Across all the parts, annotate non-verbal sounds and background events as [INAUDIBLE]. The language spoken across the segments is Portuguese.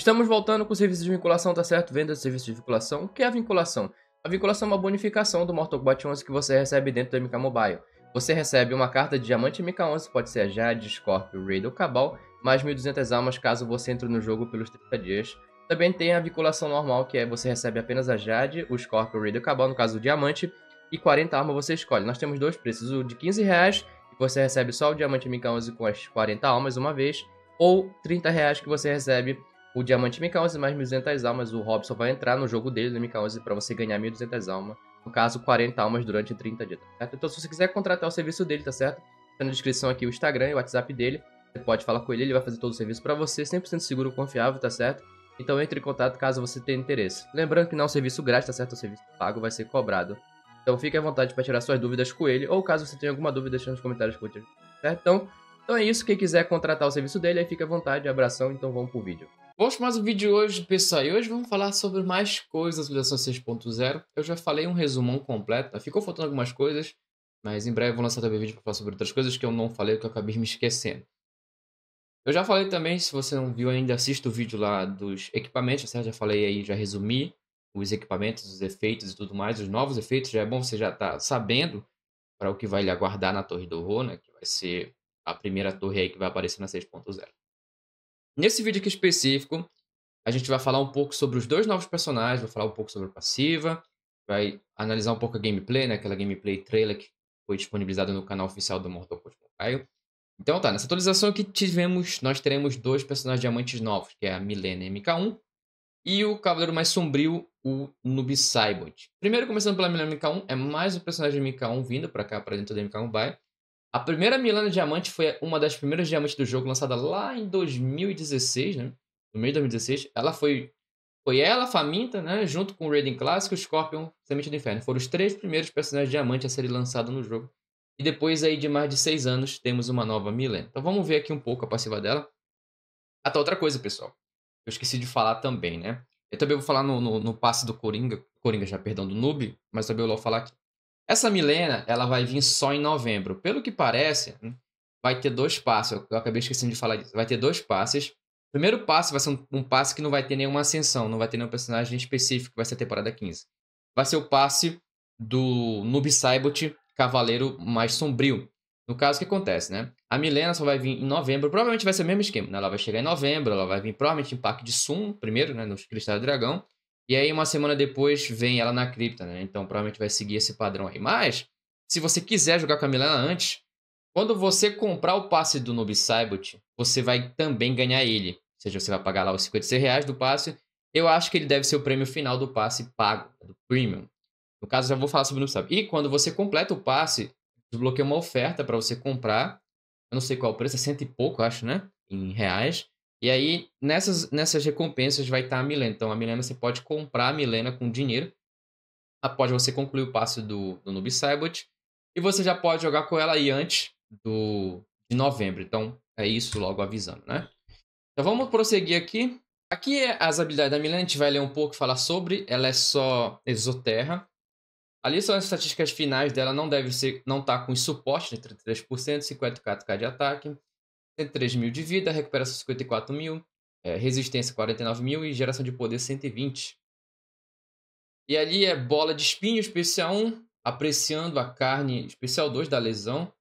Estamos voltando com o serviço de vinculação, tá certo? Venda de serviço de vinculação. O que é a vinculação? A vinculação é uma bonificação do Mortal Kombat 11 que você recebe dentro do MK Mobile. Você recebe uma carta de diamante MK11, pode ser a Jade, Scorpio, Raid ou Cabal, mais 1.200 almas caso você entre no jogo pelos 30 dias. Também tem a vinculação normal, que é você recebe apenas a Jade, o Scorpio, o Raid ou Cabal, no caso o diamante, e 40 armas você escolhe. Nós temos dois preços, o de 15 reais, que você recebe só o diamante MK11 com as 40 almas uma vez, ou 30 reais que você recebe o diamante MK11 mais 1.200 almas, o Robson vai entrar no jogo dele no MK11 para você ganhar 1.200 almas. No caso, 40 almas durante 30 dias, tá certo? Então, se você quiser contratar o serviço dele, tá certo? Tá na descrição aqui o Instagram e o WhatsApp dele. Você pode falar com ele, ele vai fazer todo o serviço para você, 100% seguro, confiável, tá certo? Então entre em contato caso você tenha interesse. Lembrando que não é um serviço grátis, tá certo? O serviço pago vai ser cobrado. Então fique à vontade para tirar suas dúvidas com ele, ou caso você tenha alguma dúvida, deixa nos comentários que eu tá Certo? Então, então é isso. Quem quiser contratar o serviço dele, aí fica à vontade. Abração, então vamos pro vídeo. Vamos para mais um vídeo hoje, pessoal. E hoje vamos falar sobre mais coisas da versão 6.0. Eu já falei um resumão completo, ficou faltando algumas coisas, mas em breve vou lançar também vídeo para falar sobre outras coisas que eu não falei, que eu acabei me esquecendo. Eu já falei também, se você não viu ainda, assista o vídeo lá dos equipamentos, tá certo? Já falei aí, já resumi os equipamentos, os efeitos e tudo mais, os novos efeitos. Já é bom você já tá sabendo para o que vai lhe aguardar na Torre do Horror, né? Que vai ser a primeira torre aí que vai aparecer na 6.0. Nesse vídeo aqui específico, a gente vai falar um pouco sobre os dois novos personagens, vai falar um pouco sobre a passiva, vai analisar um pouco a gameplay, né? aquela gameplay trailer que foi disponibilizada no canal oficial do Mortal Kombat Caio. Então tá, nessa atualização aqui tivemos, nós teremos dois personagens diamantes novos, que é a Milena MK1 e o Cavaleiro Mais Sombrio, o Noob Saibot. Primeiro, começando pela Milena MK1, é mais um personagem MK1 vindo para cá, para dentro da MK1 Bay. A primeira Milana Diamante foi uma das primeiras diamantes do jogo, lançada lá em 2016, né? No meio de 2016. Ela foi. Foi ela, Faminta, né? Junto com o Raiden Clássico, Scorpion, Semente do Inferno. Foram os três primeiros personagens diamante a serem lançados no jogo. E depois aí de mais de seis anos, temos uma nova Milena. Então vamos ver aqui um pouco a passiva dela. Até outra coisa, pessoal. Eu esqueci de falar também, né? Eu também vou falar no, no, no passe do Coringa. Coringa já, perdão, do Noob. Mas também eu vou falar aqui. Essa Milena, ela vai vir só em novembro. Pelo que parece, uhum. vai ter dois passos. Eu acabei esquecendo de falar disso. Vai ter dois passes. O primeiro passo vai ser um, um passe que não vai ter nenhuma ascensão, não vai ter nenhum personagem específico, vai ser a temporada 15. Vai ser o passe do Noob Saibot, Cavaleiro Mais Sombrio. No caso, o que acontece, né? A Milena só vai vir em novembro, provavelmente vai ser o mesmo esquema, né? Ela vai chegar em novembro, ela vai vir provavelmente em Parque de Sum, primeiro, né? No Cristal do Dragão. E aí, uma semana depois, vem ela na cripta, né? Então, provavelmente vai seguir esse padrão aí. Mas, se você quiser jogar com a Milena antes, quando você comprar o passe do Noob Saibot, você vai também ganhar ele. Ou seja, você vai pagar lá os 56 reais do passe. Eu acho que ele deve ser o prêmio final do passe pago, né? do premium. No caso, já vou falar sobre o Noob Saibot. E quando você completa o passe, desbloqueia uma oferta para você comprar. Eu não sei qual o preço, é cento e pouco, acho, né? Em reais. E aí, nessas, nessas recompensas vai estar tá a Milena. Então, a Milena, você pode comprar a Milena com dinheiro. Após você concluir o passe do, do Noob Saibot. E você já pode jogar com ela aí antes do, de novembro. Então, é isso logo avisando, né? Então, vamos prosseguir aqui. Aqui é as habilidades da Milena. A gente vai ler um pouco e falar sobre. Ela é só exoterra. Ali são as estatísticas finais dela. Não deve ser, não tá com suporte, né? 33%, 54k de ataque. 103 mil de vida, recuperação 54 mil, é, resistência 49 mil e geração de poder 120. E ali é bola de espinho, especial 1, apreciando a carne, especial 2 da lesão.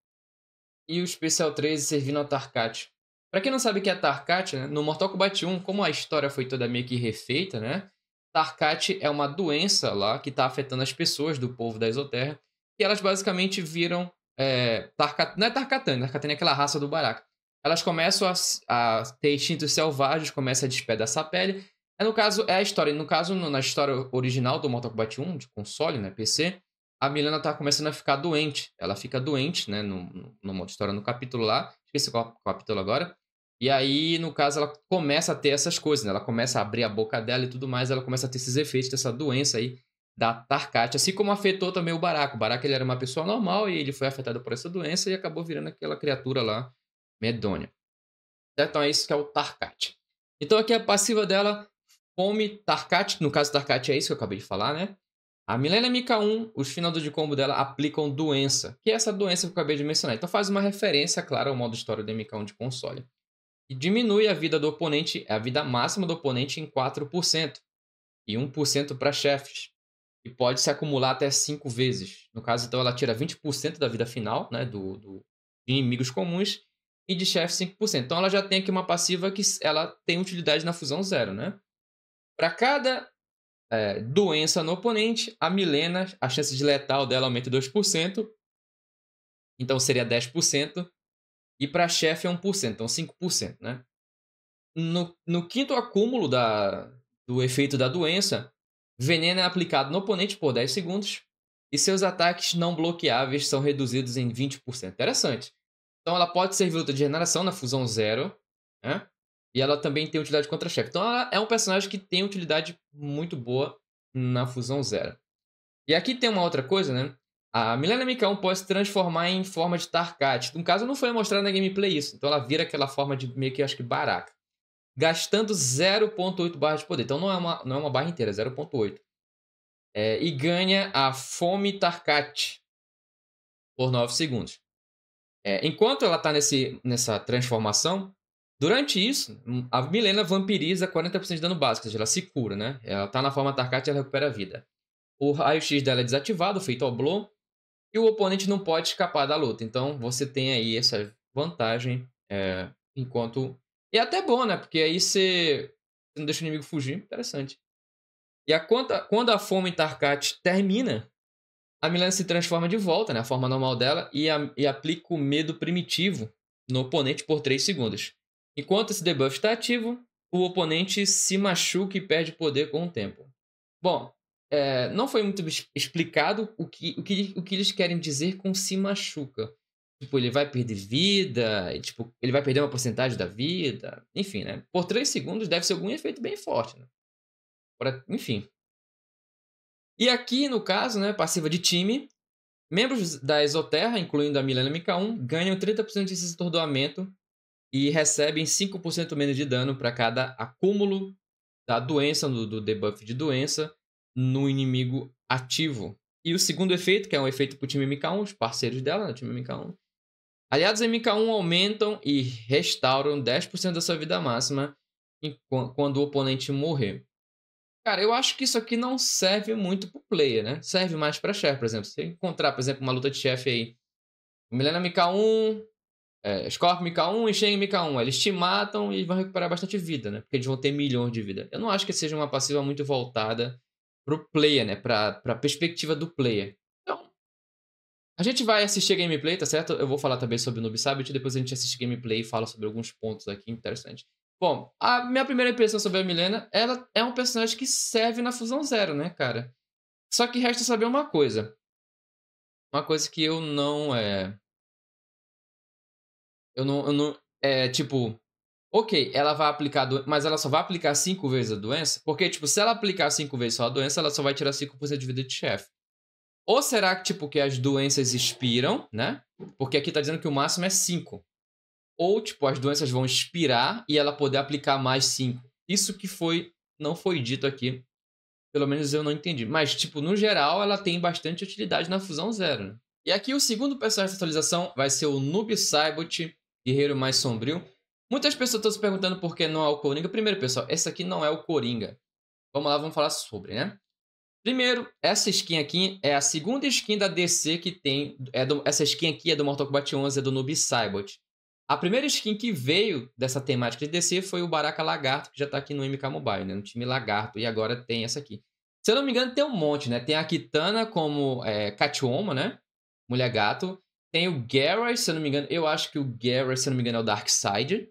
E o especial 13 servindo a Tarkat. Pra quem não sabe o que é Tarkat, né? no Mortal Kombat 1, como a história foi toda meio que refeita, né? Tarkat é uma doença lá que está afetando as pessoas do povo da Exoterra. E elas basicamente viram. É, eh, Tarkat... Não é Tarkatan, Tarkatan é aquela raça do Baraka elas começam a, a ter instintos selvagens, começam a despedaçar a pele. É no caso, é a história. No caso, na história original do Mortal Kombat 1, de console, né, PC, a Milena tá começando a ficar doente. Ela fica doente, né, no, no modo história, no capítulo lá. Esqueci qual capítulo agora. E aí, no caso, ela começa a ter essas coisas, né? Ela começa a abrir a boca dela e tudo mais, ela começa a ter esses efeitos dessa doença aí da Tarkat, assim como afetou também o Baraka. O Baraka ele era uma pessoa normal e ele foi afetado por essa doença e acabou virando aquela criatura lá medônio. Então é isso que é o Tarkat. Então aqui a passiva dela, fome Tarkat, no caso Tarkat é isso que eu acabei de falar, né? A Milena MK1, os finadores de combo dela aplicam doença, que é essa doença que eu acabei de mencionar. Então faz uma referência, claro, ao modo história do MK1 de console. E diminui a vida do oponente, é a vida máxima do oponente em 4% e 1% para chefes. E pode se acumular até 5 vezes. No caso, então, ela tira 20% da vida final né, do, do, de inimigos comuns e de chefe 5%. Então ela já tem aqui uma passiva que ela tem utilidade na fusão zero, né? Para cada é, doença no oponente, a Milena, a chance de letal dela aumenta 2%, então seria 10%, e para chefe é 1%, então 5%, né? No, no quinto acúmulo da, do efeito da doença, veneno é aplicado no oponente por 10 segundos, e seus ataques não bloqueáveis são reduzidos em 20%. Interessante. Então ela pode servir luta de regeneração na fusão zero, né? E ela também tem utilidade contra chefe. Então ela é um personagem que tem utilidade muito boa na fusão zero. E aqui tem uma outra coisa, né? A Milena Micão pode se transformar em forma de Tarkat. No caso, não foi mostrado na gameplay isso. Então ela vira aquela forma de meio que acho que baraca. Gastando 0.8 barra de poder. Então não é uma, não é uma barra inteira, é 0.8. É, e ganha a Fome Tarkat por 9 segundos. É, enquanto ela está nessa transformação, durante isso, hum, a Milena vampiriza 40% de dano básico, ou seja, ela se cura, né? Ela está na forma Tarkat e ela recupera a vida. O raio-x dela é desativado, feito ao blow, e o oponente não pode escapar da luta. Então você tem aí essa vantagem é, enquanto. E é até bom, né? Porque aí você, você não deixa o inimigo fugir. Interessante. E a conta, quando a fome Tarkat termina, a Milena se transforma de volta, né, forma normal dela, e, a, e aplica o medo primitivo no oponente por 3 segundos. Enquanto esse debuff está ativo, o oponente se machuca e perde poder com o tempo. Bom, é, não foi muito explicado o que, o, que, o que eles querem dizer com se machuca. Tipo, ele vai perder vida, tipo, ele vai perder uma porcentagem da vida, enfim, né? Por 3 segundos deve ser algum efeito bem forte, né? Pra, enfim, e aqui, no caso, né, passiva de time, membros da Exoterra, incluindo a Milena MK1, ganham 30% de atordoamento e recebem 5% menos de dano para cada acúmulo da doença, do, do debuff de doença, no inimigo ativo. E o segundo efeito, que é um efeito para o time MK1, os parceiros dela, no né, time MK1. Aliados MK1 aumentam e restauram 10% da sua vida máxima quando o oponente morrer. Cara, eu acho que isso aqui não serve muito pro player, né? Serve mais pra chefe, por exemplo. Se você encontrar, por exemplo, uma luta de chefe aí. Milena MK1, é, Scorp MK1 e Shen MK1. Eles te matam e vão recuperar bastante vida, né? Porque eles vão ter milhões de vida. Eu não acho que seja uma passiva muito voltada pro player, né? Pra, pra perspectiva do player. Então, a gente vai assistir gameplay, tá certo? Eu vou falar também sobre o Noob Sabbath, depois a gente assiste gameplay e fala sobre alguns pontos aqui interessantes. Bom, a minha primeira impressão sobre a Milena, ela é um personagem que serve na Fusão Zero, né, cara? Só que resta saber uma coisa. Uma coisa que eu não é. Eu não. Eu não é tipo. Ok, ela vai aplicar. Do... Mas ela só vai aplicar cinco vezes a doença? Porque, tipo, se ela aplicar cinco vezes só a doença, ela só vai tirar 5% de vida de chefe. Ou será que, tipo, que as doenças expiram, né? Porque aqui tá dizendo que o máximo é 5 ou tipo as doenças vão expirar e ela poder aplicar mais cinco. Isso que foi não foi dito aqui. Pelo menos eu não entendi. Mas, tipo, no geral, ela tem bastante utilidade na fusão zero. Né? E aqui o segundo personagem dessa atualização vai ser o Noob Saibot, guerreiro mais sombrio. Muitas pessoas estão se perguntando por que não é o Coringa. Primeiro, pessoal, esse aqui não é o Coringa. Vamos lá, vamos falar sobre, né? Primeiro, essa skin aqui é a segunda skin da DC que tem. É do, essa skin aqui é do Mortal Kombat 11, é do Noob Saibot. A primeira skin que veio dessa temática de DC foi o Baraka Lagarto, que já está aqui no MK Mobile, né? No time Lagarto, e agora tem essa aqui. Se eu não me engano, tem um monte, né? Tem a Kitana como é, Catwoman, né? Mulher Gato. Tem o Garrus, se eu não me engano, eu acho que o Garrus, se eu não me engano, é o Darkseid.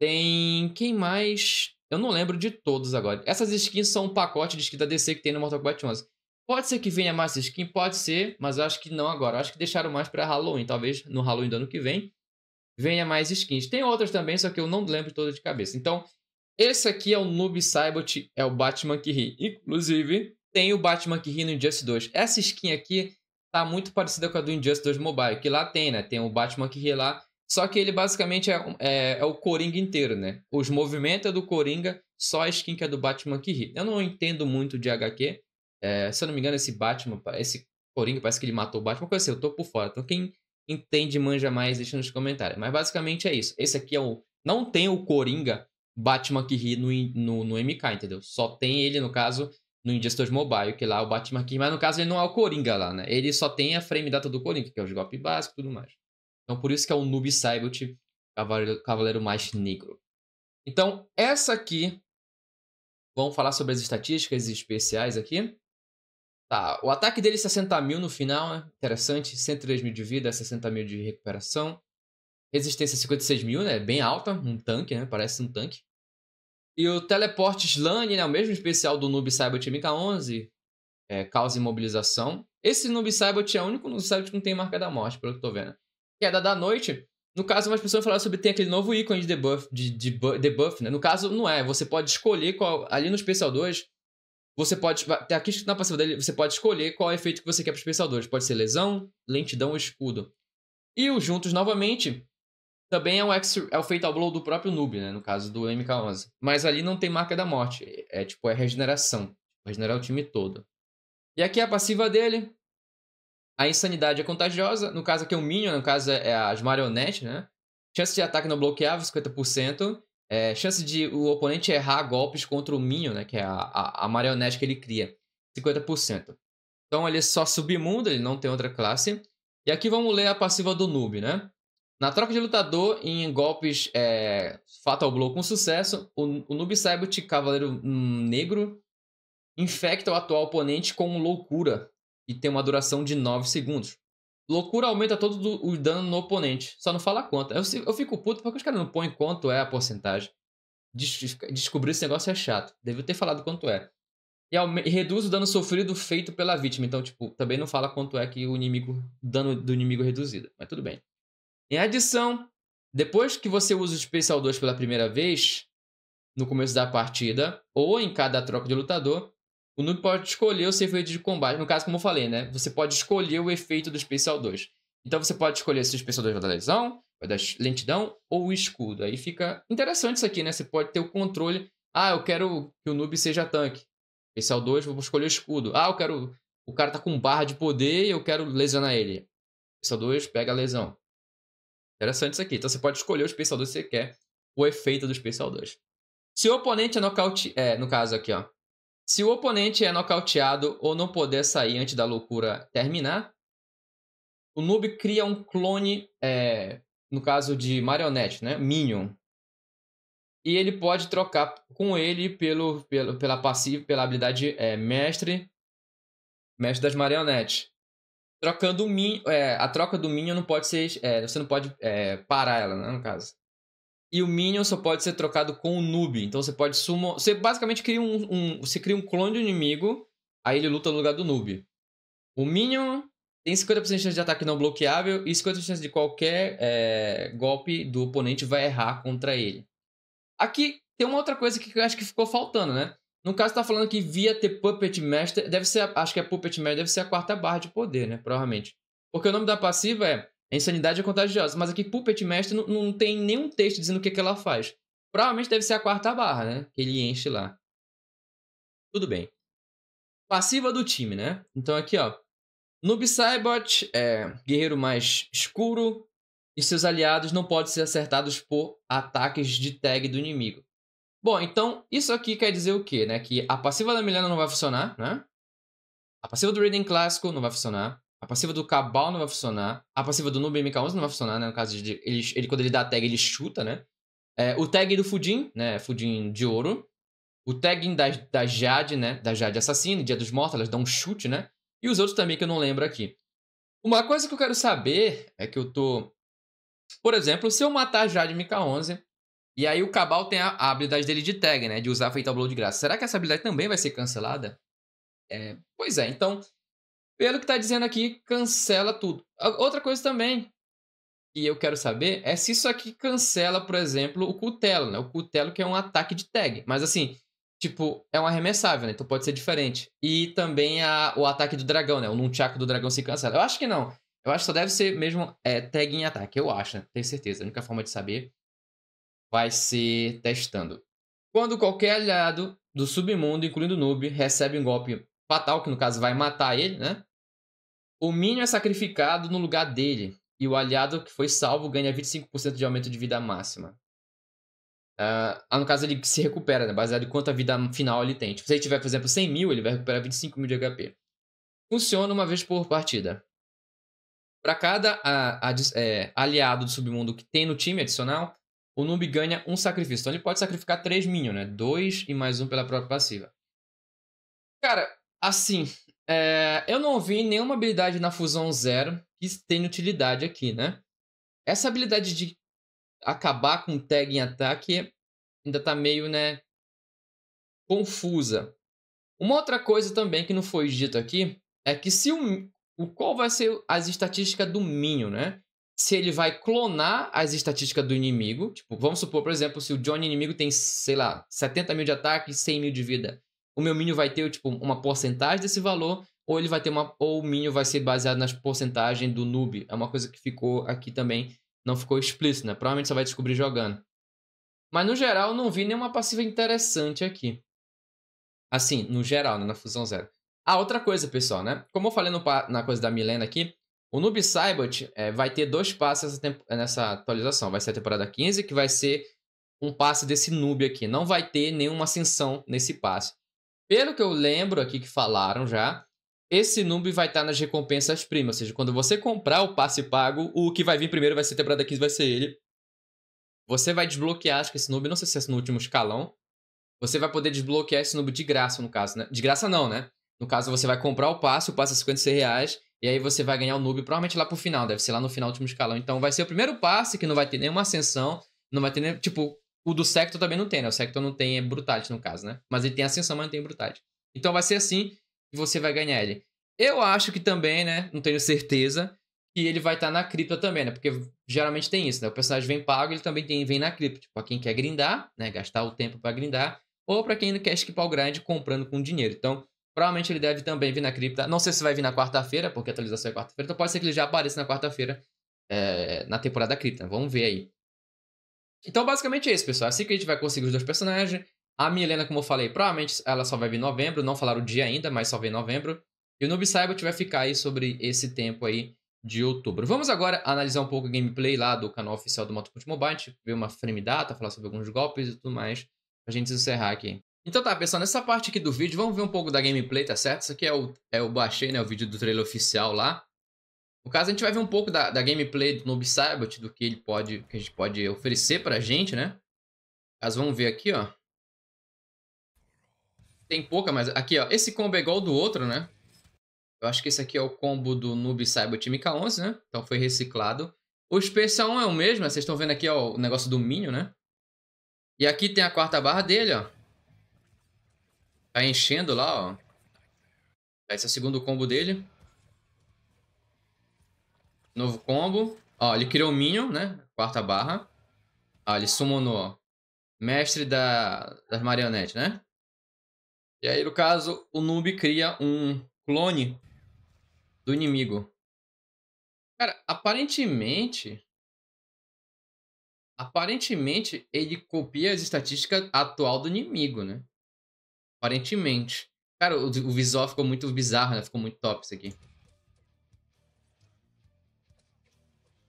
Tem. Quem mais? Eu não lembro de todos agora. Essas skins são um pacote de skin da DC que tem no Mortal Kombat 11. Pode ser que venha mais skin, pode ser, mas eu acho que não agora. Eu acho que deixaram mais para Halloween, talvez no Halloween do ano que vem venha mais skins. Tem outras também, só que eu não lembro todas de cabeça. Então, esse aqui é o Noob Cybot é o Batman que ri. Inclusive, tem o Batman que ri no Injustice 2. Essa skin aqui tá muito parecida com a do Injustice 2 Mobile, que lá tem, né? Tem o Batman que ri lá, só que ele basicamente é, é, é, o Coringa inteiro, né? Os movimentos é do Coringa, só a skin que é do Batman que ri. Eu não entendo muito de HQ. É, se eu não me engano, esse Batman, esse Coringa parece que ele matou o Batman, coisa assim, eu tô por fora. Então quem entende, manja mais, deixa nos comentários. Mas basicamente é isso. Esse aqui é o. Não tem o Coringa Batman que ri no, no, no MK, entendeu? Só tem ele, no caso, no Injustice Mobile, que lá é o Batman que ri. Mas no caso ele não é o Coringa lá, né? Ele só tem a frame data do Coringa, que é os golpes básicos e tudo mais. Então por isso que é o Noob Cybot, Cavaleiro, Cavaleiro Mais Negro. Então, essa aqui. Vamos falar sobre as estatísticas especiais aqui. Tá, o ataque dele 60 é mil no final, né? Interessante. 103 mil de vida, 60 mil de recuperação. Resistência 56 mil, né? Bem alta, um tanque, né? Parece um tanque. E o teleporte Slane, né? O mesmo especial do Noob Cybot MK11. É, causa imobilização. Esse Noob Cybot é o único Noob Cybot que não tem marca da morte, pelo que eu tô vendo. Queda da noite. No caso, umas pessoas falaram sobre tem aquele novo ícone de debuff, de, de, debuff, né? No caso, não é. Você pode escolher qual. Ali no especial 2, você pode. até aqui na passiva dele, você pode escolher qual é efeito que você quer para os pensadores. Pode ser lesão, lentidão ou escudo. E o Juntos, novamente, também é, um é o Fatal Blow do próprio Noob, né? No caso do MK11. Mas ali não tem marca da morte. É, é tipo, é regeneração. Regenerar o time todo. E aqui é a passiva dele. A insanidade é contagiosa. No caso aqui é o Minion, no caso é, é as marionetes, né? Chance de ataque não bloqueável, 50% é, chance de o oponente errar golpes contra o Minho, né, que é a, a, a marionete que ele cria, 50%. Então ele é só submundo, ele não tem outra classe. E aqui vamos ler a passiva do noob, né? Na troca de lutador em golpes é, Fatal Blow com sucesso, o, o noob Cybot Cavaleiro Negro infecta o atual oponente com loucura e tem uma duração de 9 segundos. Loucura aumenta todo o dano no oponente. Só não fala quanto. Eu, eu fico puto porque os caras não põem quanto é a porcentagem. descobrir esse negócio é chato. Deve ter falado quanto é. E, e, reduz o dano sofrido feito pela vítima. Então, tipo, também não fala quanto é que o inimigo. dano do inimigo é reduzido. Mas tudo bem. Em adição, depois que você usa o especial 2 pela primeira vez, no começo da partida, ou em cada troca de lutador, o noob pode escolher o seu efeito de combate. No caso, como eu falei, né? Você pode escolher o efeito do especial 2. Então você pode escolher se o especial 2 vai dar lesão, vai dar lentidão ou escudo. Aí fica interessante isso aqui, né? Você pode ter o controle. Ah, eu quero que o noob seja tanque. Especial 2, vou escolher o escudo. Ah, eu quero. O cara tá com barra de poder e eu quero lesionar ele. Especial 2, pega a lesão. Interessante isso aqui. Então você pode escolher o especial 2 que você quer, o efeito do especial 2. Se o oponente é nocaute. É, no caso aqui, ó. Se o oponente é nocauteado ou não puder sair antes da loucura terminar, o noob cria um clone, é, no caso de marionete, né? Minion. E ele pode trocar com ele pelo, pelo, pela, passiva, pela habilidade é, mestre, mestre das marionetes. Trocando o min, é, a troca do minion não pode ser, é, você não pode é, parar ela, né, no caso. E o Minion só pode ser trocado com o Noob. Então você pode sumo. Você basicamente cria um, um, Você cria um clone de inimigo. Aí ele luta no lugar do Noob. O Minion tem 50% de chance de ataque não bloqueável. E 50% de chance de qualquer é, golpe do oponente vai errar contra ele. Aqui tem uma outra coisa que eu acho que ficou faltando, né? No caso, tá falando que via ter Puppet Master. Deve ser. Acho que é Puppet Master, deve ser a quarta barra de poder, né? Provavelmente. Porque o nome da passiva é a insanidade é contagiosa, mas aqui Puppet Mestre não, não tem nenhum texto dizendo o que, que ela faz. Provavelmente deve ser a quarta barra, né? Que ele enche lá. Tudo bem. Passiva do time, né? Então aqui, ó. Noob Saibot é guerreiro mais escuro e seus aliados não podem ser acertados por ataques de tag do inimigo. Bom, então isso aqui quer dizer o quê, né? Que a passiva da Milena não vai funcionar, né? A passiva do Raiden clássico não vai funcionar. A passiva do Cabal não vai funcionar. A passiva do Noob MK11 não vai funcionar, né? No caso de. Ele, ele quando ele dá a tag, ele chuta, né? É, o tag do Fudin, né? Fudin de ouro. O tag da, da Jade, né? Da Jade Assassina, Dia dos Mortos, elas dão um chute, né? E os outros também que eu não lembro aqui. Uma coisa que eu quero saber é que eu tô. Por exemplo, se eu matar a Jade MK11, e aí o Cabal tem a, a, habilidade dele de tag, né? De usar Fatal Blow de graça. Será que essa habilidade também vai ser cancelada? É, pois é, então pelo que está dizendo aqui, cancela tudo. Outra coisa também que eu quero saber é se isso aqui cancela, por exemplo, o cutelo, né? O cutelo que é um ataque de tag. Mas assim, tipo, é um arremessável, né? Então pode ser diferente. E também a, o ataque do dragão, né? O nunchaku do dragão se cancela. Eu acho que não. Eu acho que só deve ser mesmo é, tag em ataque. Eu acho, né? Tenho certeza. A única forma de saber vai ser testando. Quando qualquer aliado do submundo, incluindo o noob, recebe um golpe fatal, que no caso vai matar ele, né? O Minion é sacrificado no lugar dele, e o aliado que foi salvo ganha 25% de aumento de vida máxima. Ah, ah, no caso, ele se recupera, né? baseado em quanta vida final ele tem. Tipo, se ele tiver, por exemplo, 100 mil, ele vai recuperar 25 mil de HP. Funciona uma vez por partida. Para cada a, ah, a, é, aliado do submundo que tem no time adicional, o noob ganha um sacrifício. Então ele pode sacrificar três minions, né? Dois e mais um pela própria passiva. Cara, Assim, é, eu não vi nenhuma habilidade na Fusão Zero que tem utilidade aqui, né? Essa habilidade de acabar com tag em ataque ainda tá meio, né, confusa. Uma outra coisa também que não foi dito aqui é que se o, o qual vai ser as estatísticas do Minho, né? Se ele vai clonar as estatísticas do inimigo, tipo, vamos supor, por exemplo, se o Johnny inimigo tem, sei lá, 70 mil de ataque e 100 mil de vida o meu mínimo vai ter, tipo, uma porcentagem desse valor, ou ele vai ter uma. Ou o mínimo vai ser baseado nas porcentagens do noob. É uma coisa que ficou aqui também, não ficou explícita, né? Provavelmente só vai descobrir jogando. Mas no geral, não vi nenhuma passiva interessante aqui. Assim, no geral, né? na fusão zero. Ah, outra coisa, pessoal, né? Como eu falei no, na coisa da Milena aqui, o Noob Saibot é, vai ter dois passes nessa, nessa, atualização. Vai ser a temporada 15, que vai ser um passe desse noob aqui. Não vai ter nenhuma ascensão nesse passe. Pelo que eu lembro aqui que falaram já, esse noob vai estar tá nas recompensas primas. Ou seja, quando você comprar o passe pago, o que vai vir primeiro vai ser temporada 15, vai ser ele. Você vai desbloquear, acho que esse noob, não sei se é no último escalão. Você vai poder desbloquear esse noob de graça, no caso, né? De graça não, né? No caso, você vai comprar o passe, o passe é 56 reais, e aí você vai ganhar o noob provavelmente lá pro final, deve ser lá no final último escalão. Então vai ser o primeiro passe que não vai ter nenhuma ascensão, não vai ter nem, tipo, o do Sector também não tem, né? O Sector não tem é Brutality, no caso, né? Mas ele tem Ascensão, mas não tem Brutality. Então vai ser assim que você vai ganhar ele. Eu acho que também, né? Não tenho certeza que ele vai estar tá na cripta também, né? Porque geralmente tem isso, né? O personagem vem pago, ele também tem, vem na cripta. Tipo, pra quem quer grindar, né? Gastar o tempo para grindar. Ou para quem não quer skipar o grind comprando com dinheiro. Então, provavelmente ele deve também vir na cripta. Não sei se vai vir na quarta-feira, porque a atualização é quarta-feira. Então pode ser que ele já apareça na quarta-feira é, na temporada cripta. Né? Vamos ver aí. Então, basicamente é isso, pessoal. Assim que a gente vai conseguir os dois personagens. A Milena, como eu falei, provavelmente ela só vai vir em novembro. Não falaram o dia ainda, mas só vem em novembro. E o Noob Saibot vai ficar aí sobre esse tempo aí de outubro. Vamos agora analisar um pouco o gameplay lá do canal oficial do Motocult Mobile. ver uma frame data, falar sobre alguns golpes e tudo mais. Pra gente encerrar aqui. Então tá, pessoal, nessa parte aqui do vídeo, vamos ver um pouco da gameplay, tá certo? Isso aqui é o, é o baixei, né, o vídeo do trailer oficial lá. No caso, a gente vai ver um pouco da, da gameplay do Noob Saibot, do que ele pode, que a gente pode oferecer pra gente, né? Mas vamos ver aqui, ó. Tem pouca, mas aqui, ó. Esse combo é igual do outro, né? Eu acho que esse aqui é o combo do Noob Saibot MK11, né? Então foi reciclado. O Special 1 é o mesmo, né? vocês estão vendo aqui ó, o negócio do Minion, né? E aqui tem a quarta barra dele, ó. Tá enchendo lá, ó. Esse é o segundo combo dele. Novo combo. Ó, ele criou o Minion, né? Quarta barra. Ó, ele summonou Mestre da, das marionetes, né? E aí, no caso, o noob cria um clone do inimigo. Cara, aparentemente... Aparentemente, ele copia as estatísticas atual do inimigo, né? Aparentemente. Cara, o, o visual ficou muito bizarro, né? Ficou muito top isso aqui.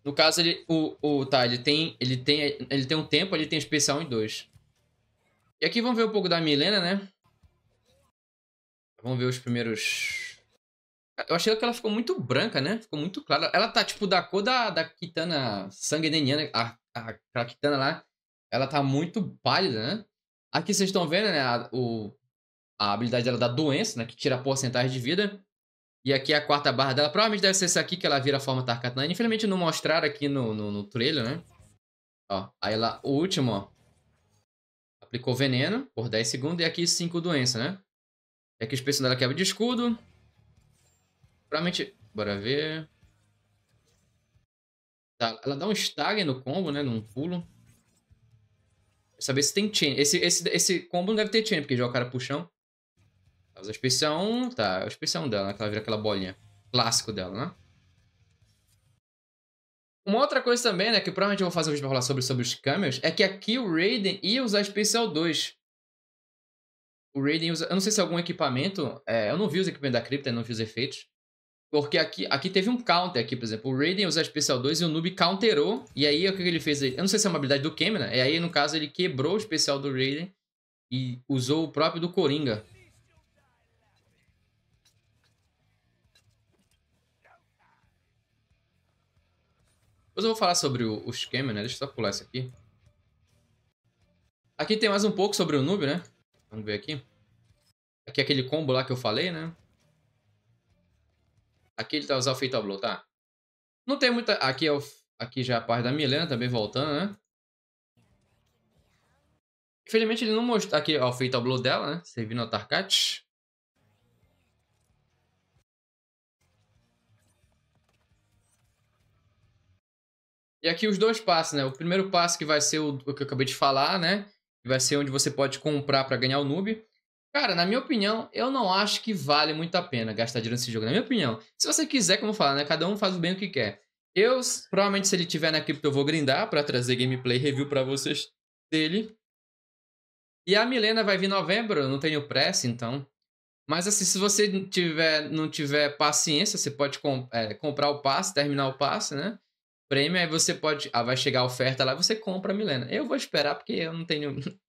No caso, ele, o, o, tá, ele tem, ele, tem, ele tem um tempo, ele tem especial em dois. E aqui vamos ver um pouco da Milena, né? Vamos ver os primeiros... Eu achei que ela ficou muito branca, né? Ficou muito clara. Ela tá, tipo, da cor da, da Kitana sanguineniana, a, a, a Kitana lá. Ela tá muito pálida, né? Aqui vocês estão vendo, né? A, o, a habilidade dela da doença, né? Que tira a porcentagem de vida. E aqui é a quarta barra dela. Provavelmente deve ser essa aqui que ela vira a forma Tarkatan Infelizmente não mostraram aqui no, no, no trailer, né? Ó, aí lá, o último, ó. Aplicou veneno por 10 segundos. E aqui 5 doença, né? E aqui o espécie dela quebra de escudo. Provavelmente... Bora ver... Tá, ela dá um stagger no combo, né? Num pulo. Quer saber se tem chain. Esse, esse, esse combo não deve ter chain, porque joga o cara pro chão. Usa a expressão, tá, a expressão dela, né? que ela vira aquela bolinha. Clássico dela, né? Uma outra coisa também, né, que provavelmente eu vou fazer um vídeo pra falar sobre, sobre os câmeras, é que aqui o Raiden ia usar a especial 2. O Raiden usa... Eu não sei se é algum equipamento... É, eu não vi os equipamentos da cripta, não vi os efeitos. Porque aqui, aqui teve um counter aqui, por exemplo. O Raiden usa a especial 2 e o Noob counterou. E aí, o que ele fez? Eu não sei se é uma habilidade do Kemina. Né, e aí, no caso, ele quebrou o especial do Raiden e usou o próprio do Coringa. Depois eu vou falar sobre o, o esquema, né? Deixa eu só pular isso aqui. Aqui tem mais um pouco sobre o noob, né? Vamos ver aqui. Aqui é aquele combo lá que eu falei, né? Aqui ele tá usando o Fatal Blow, tá? Não tem muita... Aqui, é o... aqui já é a parte da Milena também voltando, né? Infelizmente ele não mostrou... Aqui, ó, é o Fatal Blow dela, né? Servindo ao Tarkat. E aqui os dois passos, né? O primeiro passo que vai ser o, o que eu acabei de falar, né? vai ser onde você pode comprar para ganhar o noob. Cara, na minha opinião, eu não acho que vale muito a pena gastar dinheiro nesse jogo. Na minha opinião, se você quiser, como falar, né? Cada um faz o bem o que quer. Eu, provavelmente, se ele tiver na cripto, eu vou grindar para trazer gameplay review para vocês dele. E a Milena vai vir em novembro, eu não tenho pressa, então. Mas assim, se você tiver, não tiver paciência, você pode comp é, comprar o passe, terminar o passe, né? prêmio, aí você pode. Ah, vai chegar a oferta lá, você compra a Milena. Eu vou esperar porque eu não tenho. [LAUGHS]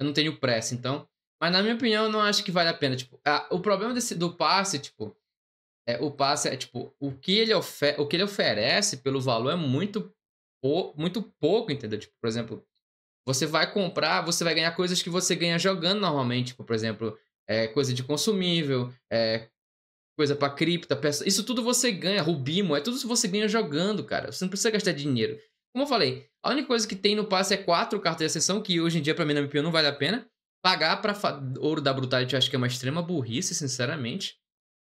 eu não tenho pressa, então. Mas na minha opinião, eu não acho que vale a pena. Tipo, a, ah, o problema desse, do passe, tipo. É, o passe é, tipo, o que, ele ofer, o que ele oferece pelo valor é muito, pou, muito pouco, entendeu? Tipo, por exemplo, você vai comprar, você vai ganhar coisas que você ganha jogando normalmente. Tipo, por exemplo, é, coisa de consumível, é, coisa para cripta, peça. Isso tudo você ganha, Rubimo, é tudo que você ganha jogando, cara. Você não precisa gastar dinheiro. Como eu falei, a única coisa que tem no passe é quatro cartas de sessão, que hoje em dia para mim na mp não vale a pena. Pagar para fa... ouro da brutalidade eu acho que é uma extrema burrice, sinceramente.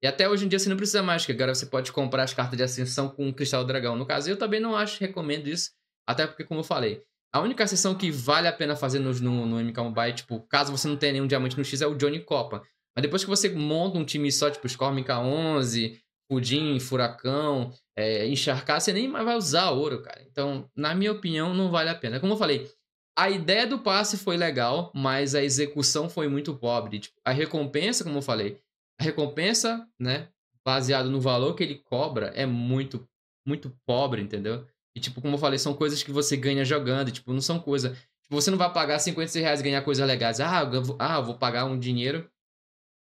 E até hoje em dia você não precisa mais, que agora você pode comprar as cartas de ascensão com o cristal dragão. No caso, eu também não acho, recomendo isso. Até porque, como eu falei, a única sessão que vale a pena fazer no, no, no MK Mobile, tipo, caso você não tenha nenhum diamante no X, é o Johnny Copa. Mas depois que você monta um time só, tipo Scormica 11, Pudim, Furacão, é, Encharcar, você nem mais vai usar ouro, cara. Então, na minha opinião, não vale a pena. Como eu falei, a ideia do passe foi legal, mas a execução foi muito pobre. Tipo, a recompensa, como eu falei, a recompensa, né, baseado no valor que ele cobra, é muito, muito pobre, entendeu? E, tipo, como eu falei, são coisas que você ganha jogando, tipo, não são coisa... Tipo, você não vai pagar 50 reais e ganhar coisas legais. Ah, eu vou, ah, eu vou pagar um dinheiro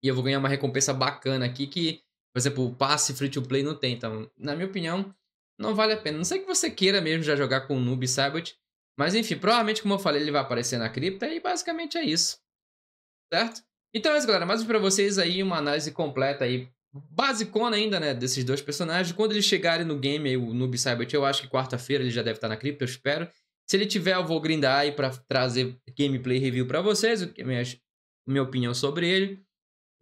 e eu vou ganhar uma recompensa bacana aqui que, por exemplo, o passe free to play não tem. Então, na minha opinião, não vale a pena. Não sei que você queira mesmo já jogar com o Noob Sabot, mas enfim, provavelmente, como eu falei, ele vai aparecer na cripta e basicamente é isso. Certo? Então é isso, galera. Mais um para vocês aí uma análise completa aí, basicona ainda, né, desses dois personagens. Quando eles chegarem no game, aí, o Noob Cybert, eu acho que quarta-feira ele já deve estar tá na cripta, eu espero. Se ele tiver, eu vou grindar aí para trazer gameplay review para vocês, é minha, minha opinião sobre ele.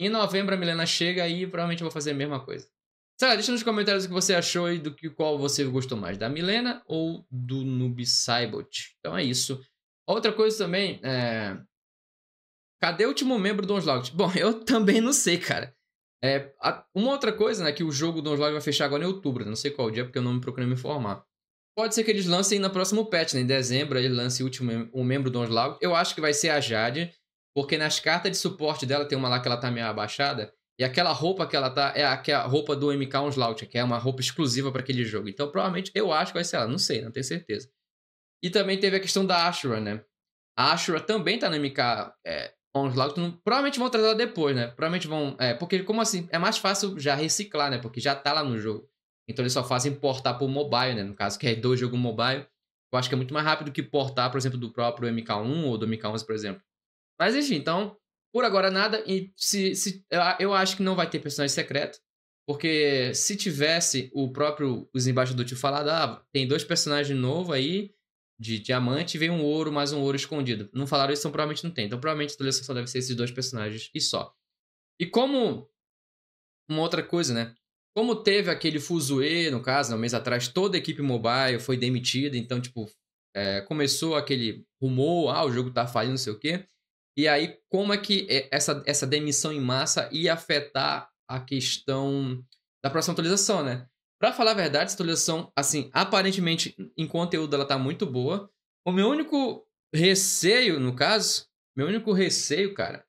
Em novembro a Milena chega e provavelmente eu vou fazer a mesma coisa. Sei lá, deixa nos comentários o que você achou e do que qual você gostou mais, da Milena ou do Noob Então é isso. Outra coisa também, é... cadê o último membro do Onslaught? Bom, [LAUGHS] eu também não sei, cara. É, uma outra coisa, né, que o jogo do Onslaught vai fechar agora em outubro, né, não sei qual dia, porque eu não me procurei me informar. Pode ser que eles lancem na próximo patch, né, em dezembro, eles lancem o último o membro do Onslaught. Eu acho que vai ser a Jade, porque nas cartas de suporte dela tem uma lá que ela tá meio abaixada. E aquela roupa que ela tá é a, é a roupa do MK Onslaught, que é uma roupa exclusiva para aquele jogo. Então, provavelmente, eu acho que vai ser ela. Não sei, não tenho certeza. E também teve a questão da Ashura, né? A Ashura também tá no MK é, Onslaught. provavelmente vão trazer ela depois, né? Provavelmente vão. É, porque, como assim? É mais fácil já reciclar, né? Porque já tá lá no jogo. Então, eles só fazem portar pro mobile, né? No caso, que é do jogo mobile. Eu acho que é muito mais rápido que portar, por exemplo, do próprio MK1 ou do MK11, por exemplo. Mas enfim, então, por agora nada. E se, se, eu acho que não vai ter personagem secreto. Porque se tivesse o próprio os embaixadores tinham falado, ah, tem dois personagens novos aí, de diamante, vem um ouro, mais um ouro escondido. Não falaram isso, então provavelmente não tem. Então provavelmente a atualização só deve ser esses dois personagens e só. E como uma outra coisa, né? Como teve aquele fuzuê, no caso, né, um mês atrás, toda a equipe mobile foi demitida, então, tipo, é, começou aquele rumor, ah, o jogo tá falhando, não sei o quê. E aí, como é que é, essa, essa demissão em massa ia afetar a questão da próxima atualização, né? Pra falar a verdade, essa atualização, assim, aparentemente, em conteúdo, ela tá muito boa. O meu único receio, no caso, meu único receio, cara,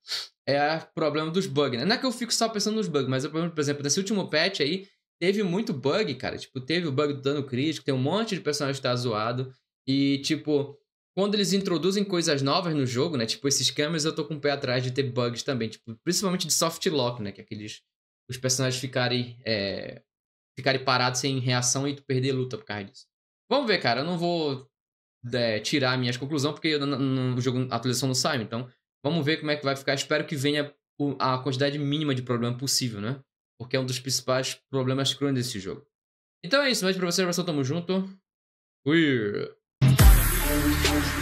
é o problema dos bugs, né? Não é que eu fico só pensando nos bugs, mas, por exemplo, nesse último patch aí, teve muito bug, cara. Tipo, teve o bug do dano crítico, tem um monte de personagem que tá zoado. E, tipo, quando eles introduzem coisas novas no jogo, né? Tipo, esses câmeras eu tô com o pé atrás de ter bugs também, tipo, principalmente de soft lock, né? Que é aqueles. Os personagens ficarem. É, ficarem parados sem reação e tu perder luta por causa disso. Vamos ver, cara. Eu não vou é, tirar minhas conclusões, porque o jogo, a atualização não sai, então. Vamos ver como é que vai ficar. Espero que venha a quantidade mínima de problema possível, né? Porque é um dos principais problemas crônicos desse jogo. Então é isso, mais pra vocês, abração, tamo junto. Fui! Thank you.